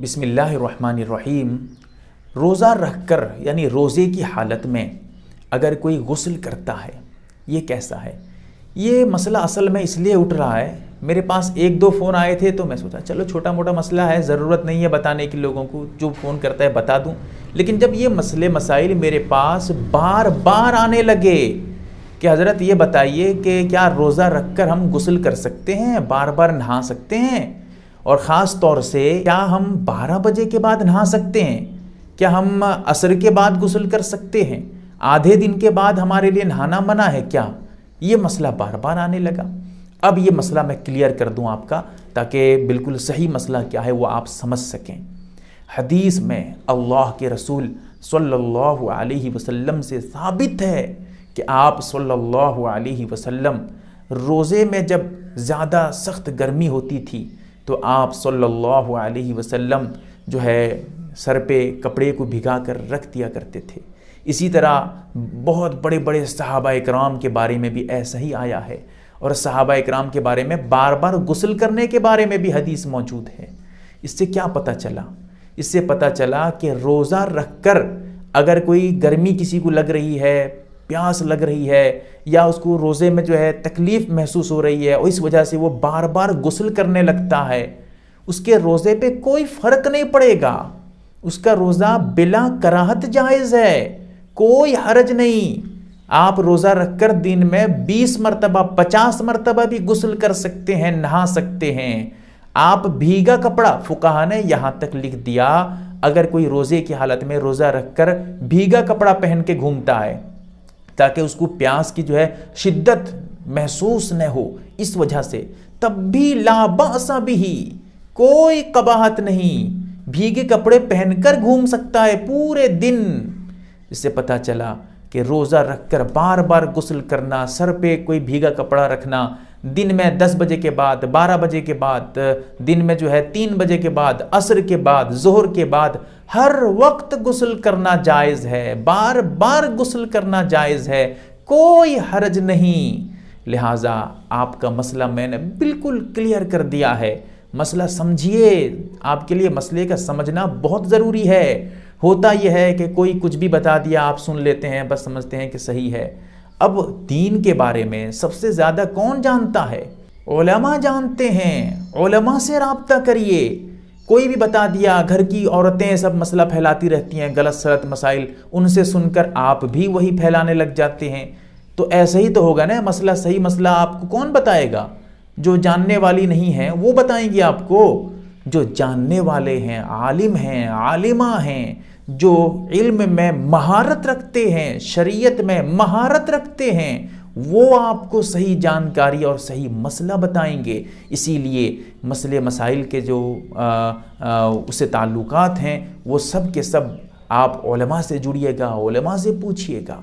बिसमीम रोज़ा रख कर यानी रोज़े की हालत में अगर कोई गसल करता है ये कैसा है ये मसला असल में इसलिए उठ रहा है मेरे पास एक दो फ़ोन आए थे तो मैं सोचा चलो छोटा मोटा मसला है ज़रूरत नहीं है बताने की लोगों को जो फ़ोन करता है बता दूं लेकिन जब ये मसले मसाइल मेरे पास बार बार आने लगे कि हज़रत ये बताइए कि क्या रोज़ा रख कर हम गसल कर सकते हैं बार बार नहा सकते हैं और ख़ास तौर से क्या हम 12 बजे के बाद नहा सकते हैं क्या हम असर के बाद गुसल कर सकते हैं आधे दिन के बाद हमारे लिए नहाना मना है क्या ये मसला बार बार आने लगा अब ये मसला मैं क्लियर कर दूं आपका ताकि बिल्कुल सही मसला क्या है वो आप समझ सकें हदीस में अल्लाह के रसूल सल्लल्लाहु अलैहि वसल्लम से साबित है कि आप सल्लल्लाहु अलैहि वसल्लम रोज़े में जब ज़्यादा सख्त गर्मी होती थी तो आप सल्लल्लाहु अलैहि वसल्लम जो है सर पे कपड़े को भिगा कर रख दिया करते थे इसी तरह बहुत बड़े बड़े सहाबा कराम के बारे में भी ऐसा ही आया है और सहाबा कराम के बारे में बार बार गसल करने के बारे में भी हदीस मौजूद है इससे क्या पता चला इससे पता चला कि रोज़ा रख कर अगर कोई गर्मी किसी को लग रही है प्यास लग रही है या उसको रोज़े में जो है तकलीफ़ महसूस हो रही है और इस वजह से वो बार बार गुसल करने लगता है उसके रोज़े पे कोई फ़र्क नहीं पड़ेगा उसका रोज़ा बिला कराहत जायज़ है कोई हरज नहीं आप रोज़ा रखकर दिन में 20 मरतबा 50 मरतबा भी गुसल कर सकते हैं नहा सकते हैं आप भीगा कपड़ा फुकाह ने यहाँ तक लिख दिया अगर कोई रोज़े की हालत में रोज़ा रखकर भीगा कपड़ा पहन के घूमता है ताकि उसको प्यास की जो है शिद्दत महसूस न हो इस वजह से तब भी लाबासा भी ही कोई कबाहत नहीं भीगे कपड़े पहनकर घूम सकता है पूरे दिन इससे पता चला कि रोज़ा रखकर बार बार गुसल करना सर पे कोई भीगा कपड़ा रखना दिन में 10 बजे के बाद 12 बजे के बाद दिन में जो है 3 बजे के बाद असर के बाद जोहर के बाद हर वक्त गसल करना जायज़ है बार बार गुसल करना जायज़ है कोई हर्ज नहीं लिहाजा आपका मसला मैंने बिल्कुल क्लियर कर दिया है मसला समझिए आपके लिए मसले का समझना बहुत ज़रूरी है होता यह है कि कोई कुछ भी बता दिया आप सुन लेते हैं बस समझते हैं कि सही है अब दीन के बारे में सबसे ज़्यादा कौन जानता है ओलमा जानते हैं ओलमा से रबता करिए कोई भी बता दिया घर की औरतें सब मसला फैलाती रहती हैं गलत सलत मसाइल उनसे सुनकर आप भी वही फैलाने लग जाते हैं तो ऐसे ही तो होगा ना मसला सही मसला आपको कौन बताएगा जो जानने वाली नहीं है वो बताएंगी आपको जो जानने वाले हैं आलिम हैं आलिमा हैं जो इल्म में महारत रखते हैं शरीयत में महारत रखते हैं वो आपको सही जानकारी और सही मसला बताएंगे इसीलिए मसले मसाइल के जो उससे ताल्लुक़ात हैं वो सब के सब आप से जुड़िएगा से पूछिएगा